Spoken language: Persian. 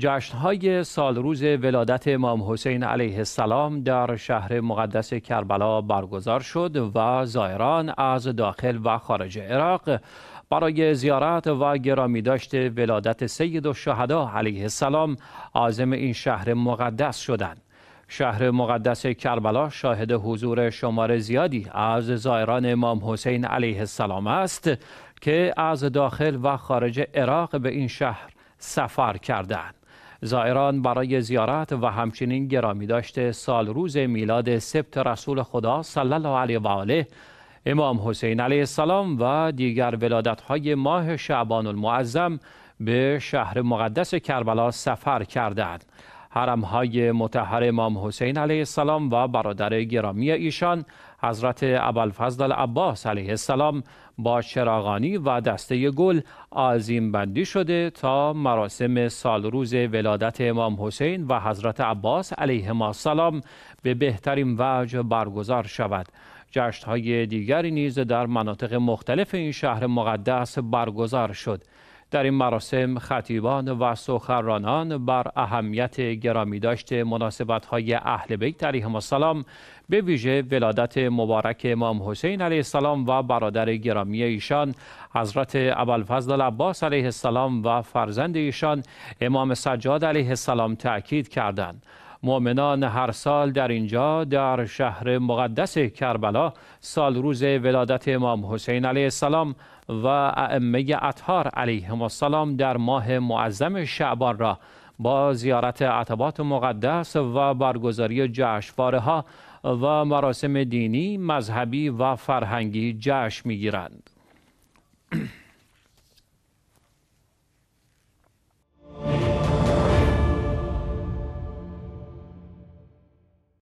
جشنهای روز ولادت امام حسین علیه السلام در شهر مقدس کربلا برگزار شد و زائران از داخل و خارج عراق برای زیارت و گرامی داشت ولادت سید و شهدا علیه السلام عازم این شهر مقدس شدند. شهر مقدس کربلا شاهد حضور شمار زیادی از زائران امام حسین علیه السلام است که از داخل و خارج عراق به این شهر سفر کردند. زائران برای زیارت و همچنین گرامی داشته سال روز میلاد سبت رسول خدا صلی الله علیه و آله امام حسین علیه السلام و دیگر ولادت های ماه شعبان المعظم به شهر مقدس کربلا سفر کردند. حرم های متحر امام حسین علیه السلام و برادر گرامی ایشان حضرت ابوالفضل عباس علیه السلام با چراغانی و دسته گل آزیم بندی شده تا مراسم سال روز ولادت امام حسین و حضرت عباس علیهما السلام به بهترین وجه برگزار شود جشت های دیگری نیز در مناطق مختلف این شهر مقدس برگزار شد در این مراسم خطیبان و سخنرانان بر اهمیت گرامیداشت های اهل بیت علیهم السلام به ویژه ولادت مبارک امام حسین علیه السلام و برادر گرامی ایشان حضرت ابوالفضل عباس علیه السلام و فرزند ایشان امام سجاد علیه السلام تاکید کردند مؤمنان هر سال در اینجا در شهر مقدس کربلا سال روز ولادت امام حسین علیه السلام و ائمه اطهار علیهم السلام در ماه معظم شعبان را با زیارت عتبات مقدس و برگزاری جشنواره ها و مراسم دینی، مذهبی و فرهنگی جشن گیرند.